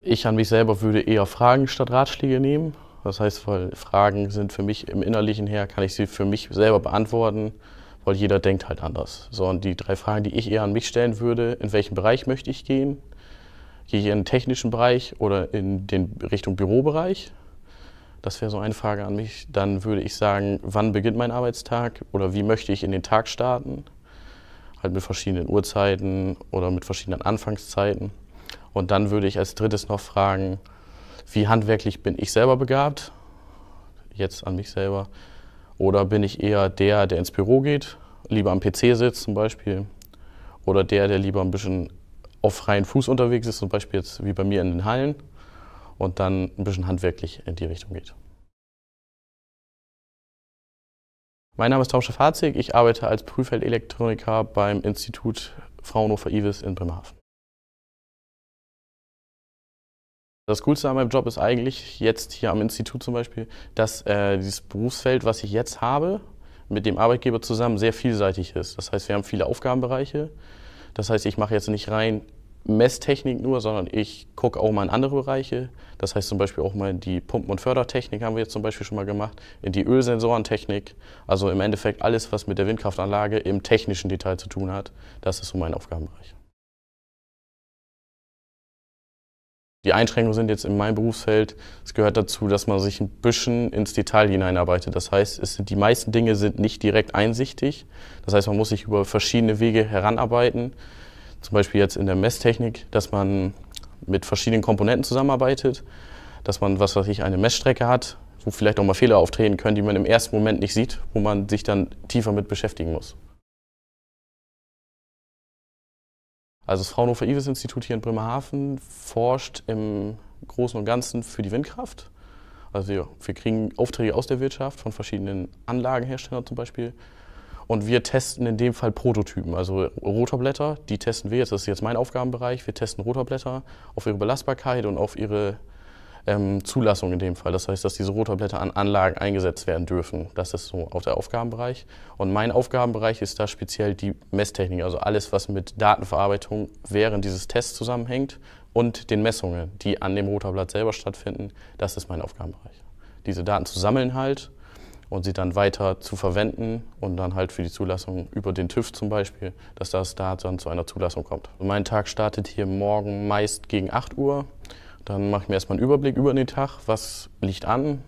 Ich an mich selber würde eher Fragen statt Ratschläge nehmen. Das heißt, weil Fragen sind für mich im Innerlichen her, kann ich sie für mich selber beantworten, weil jeder denkt halt anders. So, und die drei Fragen, die ich eher an mich stellen würde, in welchen Bereich möchte ich gehen? Gehe ich in den technischen Bereich oder in den Richtung Bürobereich? Das wäre so eine Frage an mich. Dann würde ich sagen, wann beginnt mein Arbeitstag oder wie möchte ich in den Tag starten? Halt mit verschiedenen Uhrzeiten oder mit verschiedenen Anfangszeiten. Und dann würde ich als drittes noch fragen, wie handwerklich bin ich selber begabt? Jetzt an mich selber. Oder bin ich eher der, der ins Büro geht, lieber am PC sitzt zum Beispiel? Oder der, der lieber ein bisschen auf freiem Fuß unterwegs ist, zum Beispiel jetzt wie bei mir in den Hallen? und dann ein bisschen handwerklich in die Richtung geht. Mein Name ist Tauschef Fazig, ich arbeite als Prüfeldelektroniker beim Institut Fraunhofer Ives in Bremerhaven. Das Coolste an meinem Job ist eigentlich, jetzt hier am Institut zum Beispiel, dass äh, dieses Berufsfeld, was ich jetzt habe, mit dem Arbeitgeber zusammen sehr vielseitig ist. Das heißt, wir haben viele Aufgabenbereiche. Das heißt, ich mache jetzt nicht rein Messtechnik nur, sondern ich gucke auch mal in andere Bereiche. Das heißt zum Beispiel auch mal die Pumpen- und Fördertechnik haben wir jetzt zum Beispiel schon mal gemacht, in die Ölsensorentechnik. Also im Endeffekt alles, was mit der Windkraftanlage im technischen Detail zu tun hat. Das ist so mein Aufgabenbereich. Die Einschränkungen sind jetzt in meinem Berufsfeld, es gehört dazu, dass man sich ein bisschen ins Detail hineinarbeitet. Das heißt, es, die meisten Dinge sind nicht direkt einsichtig. Das heißt, man muss sich über verschiedene Wege heranarbeiten. Zum Beispiel jetzt in der Messtechnik, dass man mit verschiedenen Komponenten zusammenarbeitet, dass man, was weiß ich, eine Messstrecke hat, wo vielleicht auch mal Fehler auftreten können, die man im ersten Moment nicht sieht, wo man sich dann tiefer mit beschäftigen muss. Also das Fraunhofer Ives Institut hier in Bremerhaven forscht im Großen und Ganzen für die Windkraft. Also wir kriegen Aufträge aus der Wirtschaft von verschiedenen Anlagenherstellern zum Beispiel und wir testen in dem Fall Prototypen, also Rotorblätter, die testen wir jetzt, das ist jetzt mein Aufgabenbereich, wir testen Rotorblätter auf ihre Belastbarkeit und auf ihre ähm, Zulassung in dem Fall. Das heißt, dass diese Rotorblätter an Anlagen eingesetzt werden dürfen. Das ist so auch der Aufgabenbereich. Und mein Aufgabenbereich ist da speziell die Messtechnik, also alles, was mit Datenverarbeitung während dieses Tests zusammenhängt und den Messungen, die an dem Rotorblatt selber stattfinden. Das ist mein Aufgabenbereich. Diese Daten zu sammeln halt und sie dann weiter zu verwenden und dann halt für die Zulassung über den TÜV zum Beispiel, dass das da dann zu einer Zulassung kommt. Also mein Tag startet hier morgen meist gegen 8 Uhr. Dann mache ich mir erstmal einen Überblick über den Tag, was liegt an,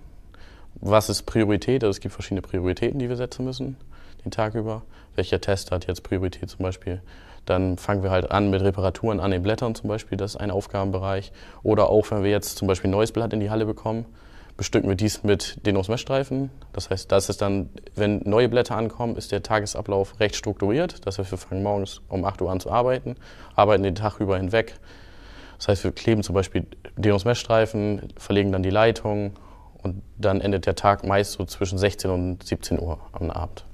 was ist Priorität, also es gibt verschiedene Prioritäten, die wir setzen müssen den Tag über. Welcher Test hat jetzt Priorität zum Beispiel? Dann fangen wir halt an mit Reparaturen an den Blättern zum Beispiel, das ist ein Aufgabenbereich. Oder auch wenn wir jetzt zum Beispiel ein neues Blatt in die Halle bekommen, bestücken wir dies mit den Osmeststreifen. Das heißt, dass es dann, wenn neue Blätter ankommen, ist der Tagesablauf recht strukturiert. Das heißt, wir fangen morgens um 8 Uhr an zu arbeiten, arbeiten den Tag über hinweg. Das heißt, wir kleben zum Beispiel Dehnungsmessstreifen, verlegen dann die Leitung und dann endet der Tag meist so zwischen 16 und 17 Uhr am Abend.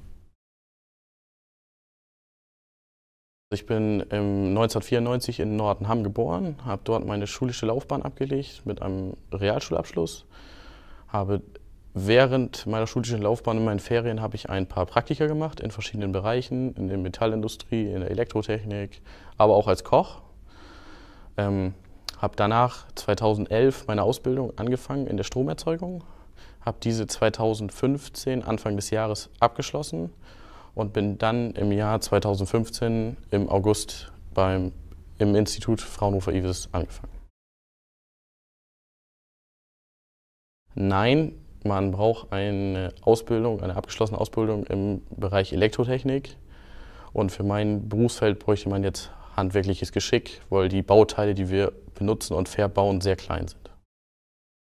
Ich bin 1994 in Nordenham geboren, habe dort meine schulische Laufbahn abgelegt mit einem Realschulabschluss habe während meiner schulischen Laufbahn in meinen Ferien habe ich ein paar Praktika gemacht in verschiedenen Bereichen, in der Metallindustrie, in der Elektrotechnik, aber auch als Koch. Ähm, habe danach 2011 meine Ausbildung angefangen in der Stromerzeugung, habe diese 2015 Anfang des Jahres abgeschlossen und bin dann im Jahr 2015 im August beim, im Institut Fraunhofer-Ives angefangen. Nein, man braucht eine Ausbildung, eine abgeschlossene Ausbildung im Bereich Elektrotechnik. Und für mein Berufsfeld bräuchte man jetzt handwerkliches Geschick, weil die Bauteile, die wir benutzen und verbauen, sehr klein sind.